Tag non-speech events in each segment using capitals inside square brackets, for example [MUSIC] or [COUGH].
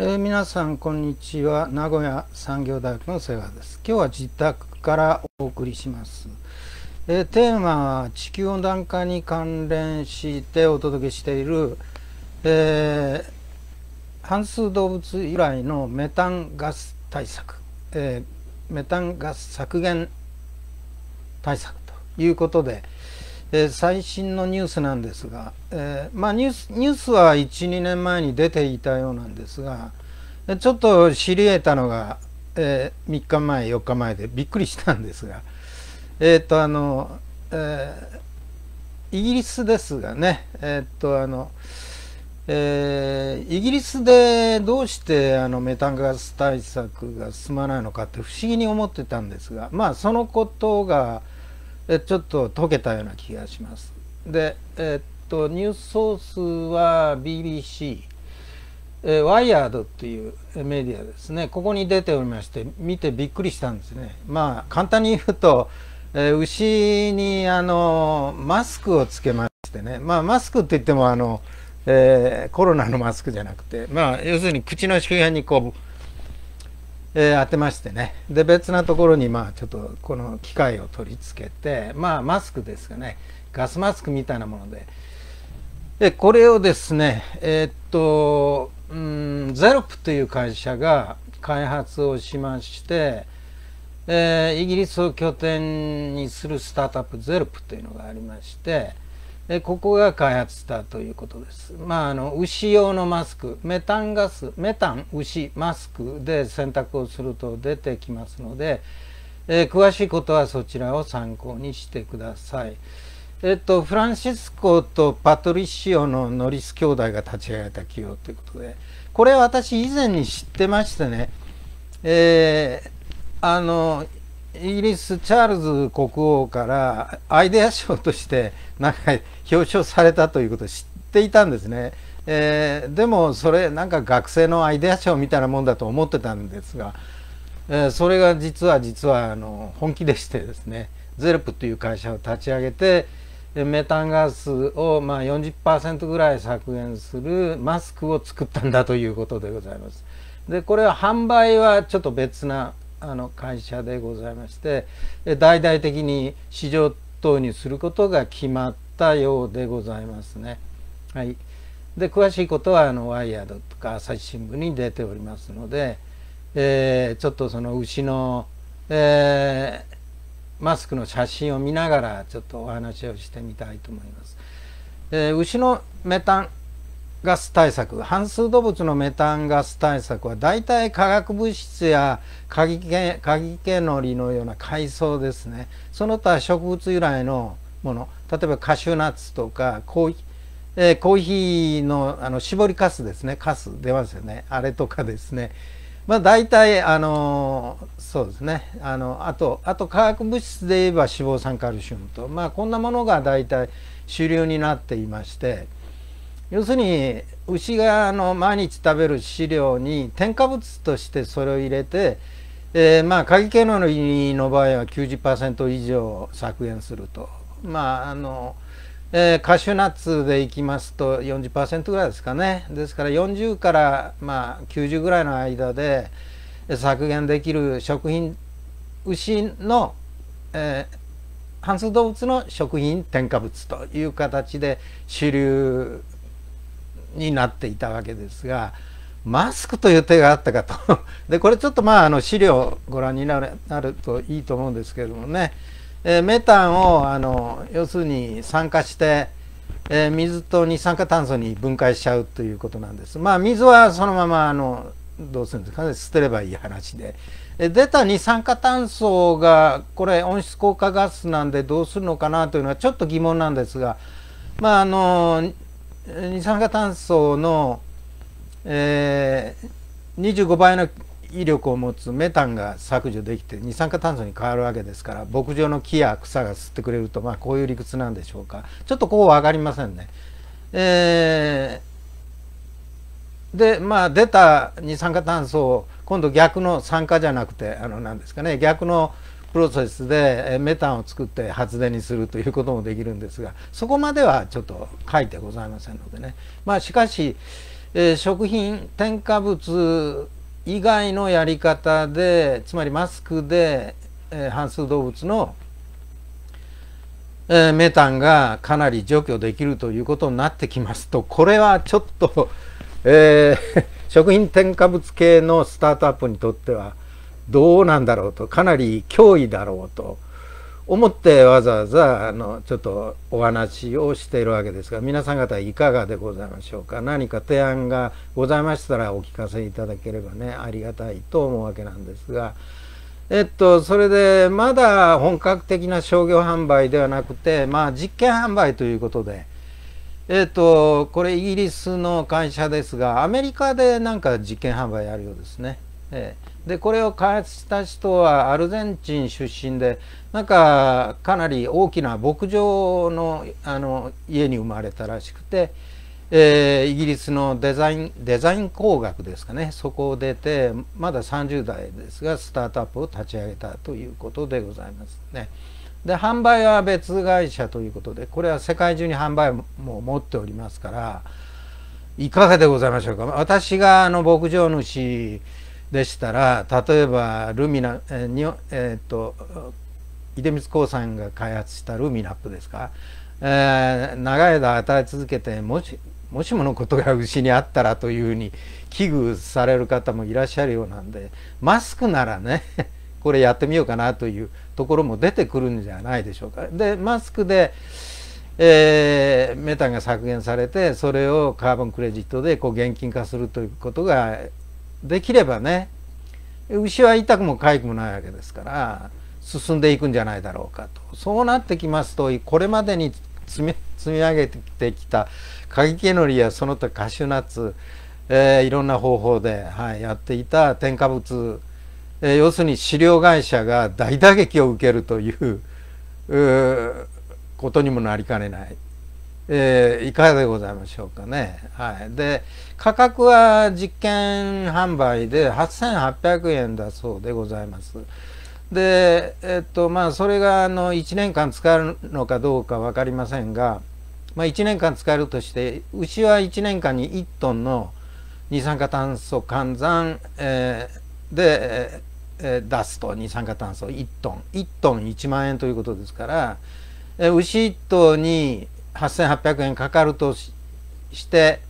えー、皆さんこんにちは名古屋産業大学の瀬川です今日は自宅からお送りします、えー、テーマは地球温暖化に関連してお届けしている、えー、半数動物由来のメタンガス対策、えメタンガス削減対策ということで、えー、最新のニュースなんですが、えー、まあ、ニュースニュースは12年前に出ていたようなんですがちょっと知り得たのが、えー、3日前4日前でびっくりしたんですがえー、とあの、えイギリスですがねえとあの、えイギリスでどうしてあのメタンガス対策が進まないのかって不思議に思ってたんですがまあそのことがちょっと溶けたような気がします。で、えっと、ニュースソースは BBC、えワイヤードっていうメディアですね、ここに出ておりまして、見てびっくりしたんですね。まあ、簡単に言うと、えー、牛にあのマスクをつけましてね、まあ、マスクって言ってもあの、えー、コロナのマスクじゃなくて、まあ、要するに口の周辺にこう、えー、当てましてねで別なところにまあちょっとこの機械を取り付けてまあマスクですがねガスマスクみたいなものででこれをですねえー、っとうんゼロップという会社が開発をしまして、えー、イギリスを拠点にするスタートアップゼロップというのがありましてでここが開発したということです。まあ、あの牛用のマスクメタンガスメタン牛マスクで洗濯をすると出てきますので、えー、詳しいことはそちらを参考にしてください。えっと、フランシスコとパトリシオのノリス兄弟が立ち上げた企業ということでこれ私以前に知ってましてね、えー、あのイギリスチャールズ国王からアイデア賞としてなんか表彰されたということを知っていたんですね、えー、でもそれなんか学生のアイデア賞みたいなもんだと思ってたんですが、えー、それが実は実はあの本気でしてですねゼルプという会社を立ち上げてメタンガスをまあ40%ぐらい削減するマスクを作ったんだということでございます。でこれは販売はちょっと別なあの会社でございまして大々的に市場投入することが決まったようでございますね。はい、で詳しいことはあのワイヤードとか朝日新聞に出ておりますので、えー、ちょっとその牛の、えー、マスクの写真を見ながらちょっとお話をしてみたいと思います。えー、牛のメタンガス対策半数動物のメタンガス対策は大体化学物質やカギケのりのような海藻ですねその他植物由来のもの例えばカシューナッツとかコーヒー、えコーヒーのあの絞りかすですねかす出ますよねあれとかですねまあ大体あのそうですねあのあとあと化学物質で言えば脂肪酸カルシウムとまあこんなものが大体主流になっていまして。要するに牛があの毎日食べる飼料に添加物としてそれを入れて、えー、まあ過激系のの場合は90%以上削減するとまああの、えー、カシューナッツでいきますと40%ぐらいですかねですから40からまあ90ぐらいの間で削減できる食品牛の、えー、数動物の食品添加物という形で主流になっていたわけですがマスクという手があったかと [LAUGHS] でこれちょっとまああの資料をご覧になるなるといいと思うんですけれどもね、えー、メタンをあの要するに酸化して、えー、水と二酸化炭素に分解しちゃうということなんです。まあ、水はそのままあのどうするんですかね捨てればいい話で出た二酸化炭素がこれ温室効果ガスなんでどうするのかなというのはちょっと疑問なんですがまああの二酸化炭素の、えー、25倍の威力を持つメタンが削除できて二酸化炭素に変わるわけですから牧場の木や草が吸ってくれると、まあ、こういう理屈なんでしょうかちょっとこう分かりませんね。えー、でまあ出た二酸化炭素を今度逆の酸化じゃなくてあの何ですかね逆のプロセスでメタンを作って発電にするということもできるんですがそこまではちょっと書いてございませんのでね、まあ、しかし、えー、食品添加物以外のやり方でつまりマスクで、えー、数動物の、えー、メタンがかなり除去できるということになってきますとこれはちょっと、えー、[LAUGHS] 食品添加物系のスタートアップにとってはどうなんだろうとかなり脅威だろうと思ってわざわざあのちょっとお話をしているわけですが皆さん方いかがでございましょうか何か提案がございましたらお聞かせいただければねありがたいと思うわけなんですが。えっと、それでまだ本格的な商業販売ではなくて、まあ、実験販売ということで、えっと、これイギリスの会社ですがアメリカでなんか実験販売あるようですね。ええでこれを開発した人はアルゼンチン出身でなんかかなり大きな牧場のあの家に生まれたらしくて、えー、イギリスのデザインデザイン工学ですかねそこを出てまだ30代ですがスタートアップを立ち上げたということでございますね。で販売は別会社ということでこれは世界中に販売も持っておりますからいかがでございましょうか私があの牧場主でしたら例えばルミナ、えーえー、と出光興産が開発したルミナップですか、えー、長い間与え続けてもしもしものことが牛にあったらというふうに危惧される方もいらっしゃるようなんでマスクならね [LAUGHS] これやってみようかなというところも出てくるんじゃないでしょうか。でマスクでえー、メタンが削減されてそれをカーボンクレジットでこう現金化するということができればね牛は痛くも痒くもないわけですから進んでいくんじゃないだろうかとそうなってきますとこれまでに積み積み上げてきたカギケりやその他カシュナッツ、えー、いろんな方法で、はい、やっていた添加物、えー、要するに飼料会社が大打撃を受けるということにもなりかねないえー、いかがでございましょうかね。はい、で価格は実験販売で8800円だそうでございます。で、えっとまあ、それがあの1年間使えるのかどうか分かりませんが、まあ、1年間使えるとして牛は1年間に1トンの二酸化炭素換算、えー、で、えー、出すと二酸化炭素1トン1トン1万円ということですから牛1頭に8800円かかるとしして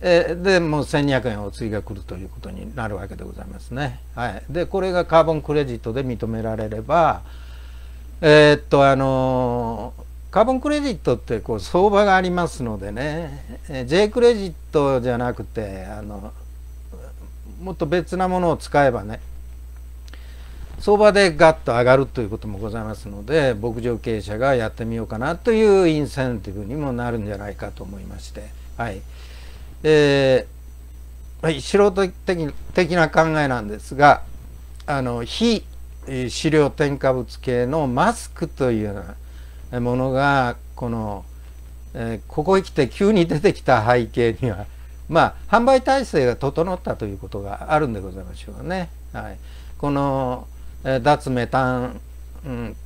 えでもう1200円お釣りが来るということになるわけでございますね。はい、でこれがカーボンクレジットで認められればえー、っとあのカーボンクレジットってこう相場がありますのでね、えー、J クレジットじゃなくてあのもっと別なものを使えばね相場でガッと上がるということもございますので牧場経営者がやってみようかなというインセンティブにもなるんじゃないかと思いまして、はいえーはい、素人的的な考えなんですがあの非飼料添加物系のマスクというようなものがこの、えー、ここへ来て急に出てきた背景にはまあ販売体制が整ったということがあるんでございましょうね。はい、この脱メタン、うん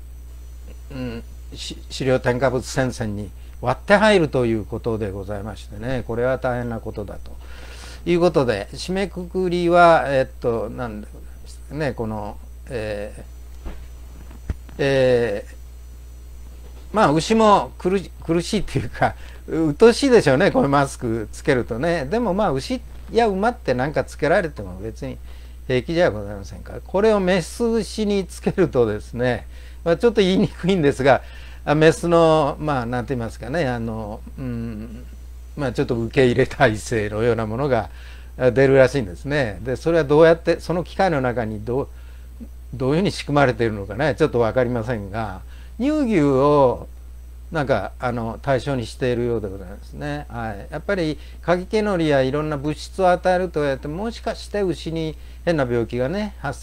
うん、飼料添加物戦線に割って入るということでございましてねこれは大変なことだということで締めくくりはえっとなんですねこのえー、えー、まあ牛も苦苦しいっていうかうとしいでしょうねこれマスクつけるとねでもまあ牛や馬って何かつけられても別に平気じゃございませんかこれをメス牛につけるとですね、まあ、ちょっと言いにくいんですがメスのまあ何て言いますかねあの、うんまあ、ちょっと受け入れ体制のようなものが出るらしいんですね。でそれはどうやってその機械の中にどうどういうふうに仕組まれているのかねちょっと分かりませんが乳牛をなんかあの対象にしているようでございますね。はい、やっぱりカギケノリやいろんな物質を与えるとやってもしかして牛に変な病気がね発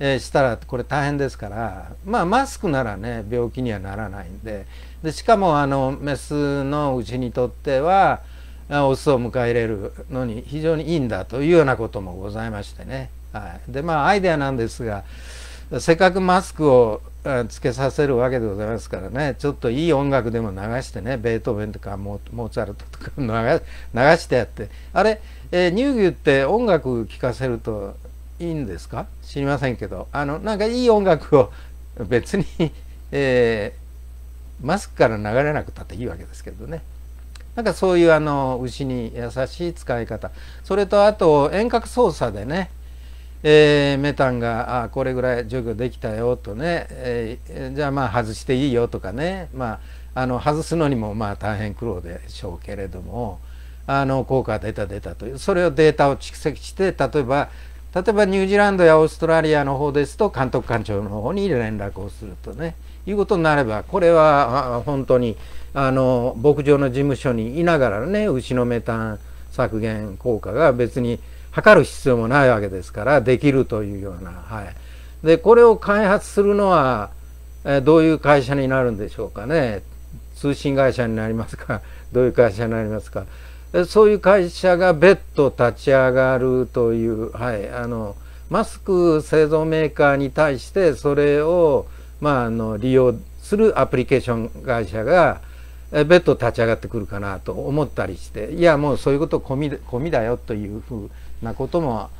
生、したらこれ大変ですからまあマスクならね病気にはならないんででしかもあのメスの牛にとってはオスを迎え入れるのに非常にいいんだというようなこともございましてね。はい、でまあアイデアなんですがせっかくマスクをつけさせるわけでございますからねちょっといい音楽でも流してねベートーベンとかモーツァルトとか [LAUGHS] 流してやってあれ、えー、乳牛って音楽聴かせるといいんですか知りませんけどあのなんかいい音楽を [LAUGHS] 別にえー、マスクから流れなくたっていいわけですけどねなんかそういうあの牛に優しい使い方それとあと遠隔操作でねえー、メタンがあこれぐらい除去できたよとね、えー、じゃあまあ外していいよとかね、まあ、あの外すのにもまあ大変苦労でしょうけれどもあの効果が出た出たというそれをデータを蓄積して例えば例えばニュージーランドやオーストラリアの方ですと監督官庁の方に連絡をするとねいうことになればこれは本当にあの牧場の事務所にいながらね牛のメタン削減効果が別に測る必要もないわけですからできるというような、はい、でこれを開発するのは、えどういう会社になるんでしょうかね通信会社になりますか [LAUGHS] どういう会社になりますかそういう会社が別途立ち上がるという、はい、あのマスク製造メーカーに対してそれを、まあ、あの利用するアプリケーション会社が別途立ち上がってくるかなと思ったりしていやもうそういうこと込み込みだよというふうなことも、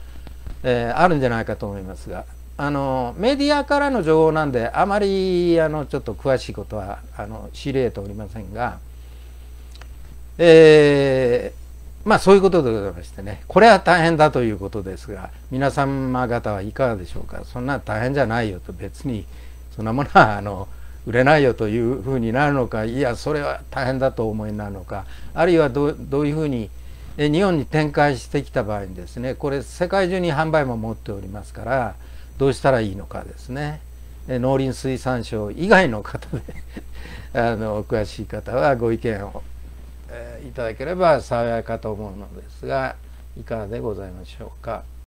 えー、あるんじゃないかと思いますがあのメディアからの情報なんであまりあのちょっと詳しいことはあの知り得ておりませんが、えー、まあそういうことでございましてねこれは大変だということですが皆様方はいかがでしょうかそんな大変じゃないよと別にそんなものはあの売れないよというふうになるのかいやそれは大変だと思いになるのかあるいはどういうふうに日本に展開してきた場合にですねこれ世界中に販売も持っておりますからどうしたらいいのかですね農林水産省以外の方で [LAUGHS] あの詳しい方はご意見を、えー、いただければ幸いかと思うのですがいかがでございましょうか。